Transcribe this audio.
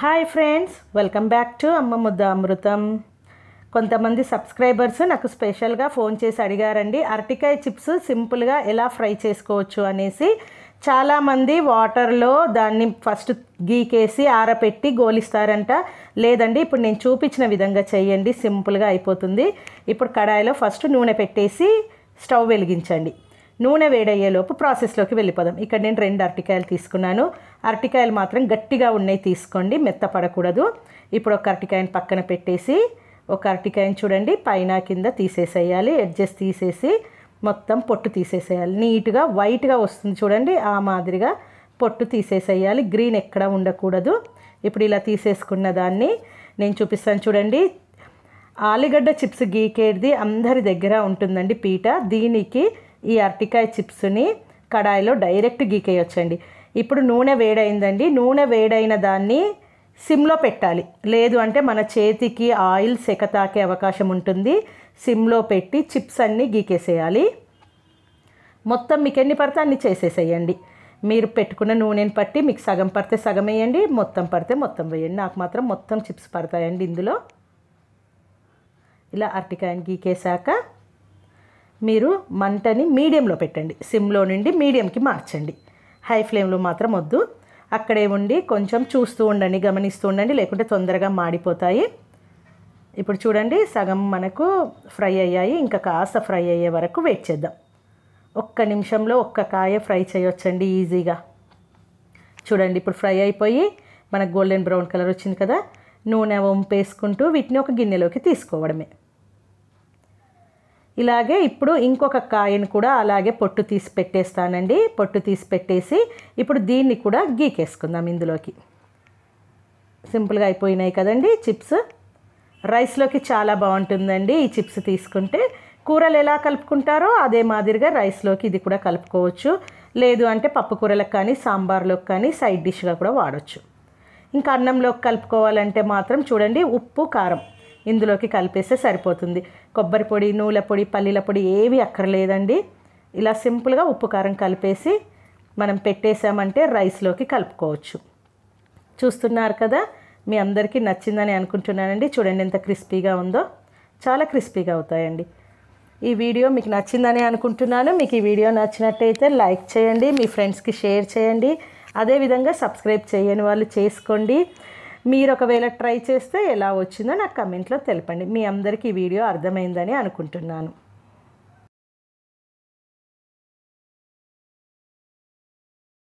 hi friends welcome back to Amma Mudda అమృతం కొంతమంది subscribers నాకు స్పెషల్గా ఫోన్ చేసి అడిగారండి అరటికాయ చిప్స్ సింపుల్గా ఎలా ఫ్రై చేసుకోవచ్చు అనేసి చాలామంది వాటర్లో దాన్ని ఫస్ట్ గీకేసి ఆరపెట్టి గోలిస్తారంట లేదండి ఇప్పుడు నేను చూపించిన విధంగా చేయండి సింపుల్గా అయిపోతుంది ఇప్పుడు కడాయిలో ఫస్ట్ నూనె పెట్టేసి స్టవ్ వెలిగించండి నూనె వేడయ్యేలోపు ప్రాసెస్లోకి వెళ్ళిపోదాం ఇక్కడ నేను రెండు అరటికాయలు తీసుకున్నాను అరటికాయలు మాత్రం గట్టిగా ఉన్నాయి తీసుకోండి మెత్తపడకూడదు ఇప్పుడు ఒక అరటికాయని పక్కన పెట్టేసి ఒక అరటికాయని చూడండి పైన కింద తీసేసేయాలి అడ్జస్ట్ తీసేసి మొత్తం పొట్టు తీసేసేయాలి నీట్గా వైట్గా వస్తుంది చూడండి ఆ మాదిరిగా పొట్టు తీసేసేయాలి గ్రీన్ ఎక్కడ ఉండకూడదు ఇప్పుడు ఇలా తీసేసుకున్న దాన్ని నేను చూపిస్తాను చూడండి ఆలుగడ్డ చిప్స్ గీకేది అందరి దగ్గర ఉంటుందండి పీట దీనికి ఈ అరటికాయ చిప్స్ని కడాయిలో డైరెక్ట్ గీకేయొచ్చండి ఇప్పుడు నూనె వేడైందండి నూనె వేడైన దాన్ని సిమ్లో పెట్టాలి లేదు అంటే మన చేతికి ఆయిల్ సెక తాకే అవకాశం ఉంటుంది సిమ్లో పెట్టి చిప్స్ అన్నీ గీకేసేయాలి మొత్తం మీకు ఎన్ని పడితే అన్ని చేసేసేయండి మీరు పెట్టుకున్న నూనెని పట్టి మీకు సగం పడితే సగం వేయండి మొత్తం పడితే మొత్తం వేయండి నాకు మాత్రం మొత్తం చిప్స్ పడతాయండి ఇందులో ఇలా అరటికాయని గీకేశాక మీరు మంటని మీడియంలో పెట్టండి సిమ్లో నుండి మీడియంకి మార్చండి హై ఫ్లేమ్లో మాత్రం వద్దు అక్కడే ఉండి కొంచెం చూస్తూ ఉండండి గమనిస్తూ ఉండండి లేకుంటే తొందరగా మాడిపోతాయి ఇప్పుడు చూడండి సగం మనకు ఫ్రై అయ్యాయి ఇంకా కాస్త ఫ్రై అయ్యే వరకు వెయిట్ చేద్దాం ఒక్క నిమిషంలో ఒక్క కాయ ఫ్రై చేయొచ్చండి ఈజీగా చూడండి ఇప్పుడు ఫ్రై అయిపోయి మనకు గోల్డెన్ బ్రౌన్ కలర్ వచ్చింది కదా నూనె వంపేసుకుంటూ వీటిని ఒక గిన్నెలోకి తీసుకోవడమే ఇలాగే ఇప్పుడు ఇంకొక కాయను కూడా అలాగే పొట్టు తీసి పెట్టేస్తానండి పొట్టు తీసి పెట్టేసి ఇప్పుడు దీన్ని కూడా గీకేసుకుందాం ఇందులోకి సింపుల్గా అయిపోయినాయి కదండి చిప్స్ రైస్లోకి చాలా బాగుంటుందండి ఈ చిప్స్ తీసుకుంటే కూరలు ఎలా కలుపుకుంటారో అదే మాదిరిగా రైస్లోకి ఇది కూడా కలుపుకోవచ్చు లేదు అంటే పప్పు కూరలకు కానీ సాంబార్లోకి కానీ సైడ్ డిష్గా కూడా వాడచ్చు ఇంకా అన్నంలోకి కలుపుకోవాలంటే మాత్రం చూడండి ఉప్పు కారం ఇందులోకి కలిపేస్తే సరిపోతుంది కొబ్బరి పొడి నూనె పొడి పల్లీల పొడి ఏవి అక్కర్లేదండి ఇలా సింపుల్గా ఉప్పు కారం కలిపేసి మనం పెట్టేసామంటే రైస్లోకి కలుపుకోవచ్చు చూస్తున్నారు కదా మీ అందరికీ నచ్చిందని అనుకుంటున్నానండి చూడండి ఎంత క్రిస్పీగా ఉందో చాలా క్రిస్పీగా అవుతాయండి ఈ వీడియో మీకు నచ్చిందని అనుకుంటున్నాను మీకు ఈ వీడియో నచ్చినట్టయితే లైక్ చేయండి మీ ఫ్రెండ్స్కి షేర్ చేయండి అదేవిధంగా సబ్స్క్రైబ్ చేయని వాళ్ళు చేసుకోండి మీరు ఒకవేళ ట్రై చేస్తే ఎలా వచ్చిందో నాకు కమెంట్లో తెలపండి మీ అందరికీ ఈ వీడియో అర్థమైందని అనుకుంటున్నాను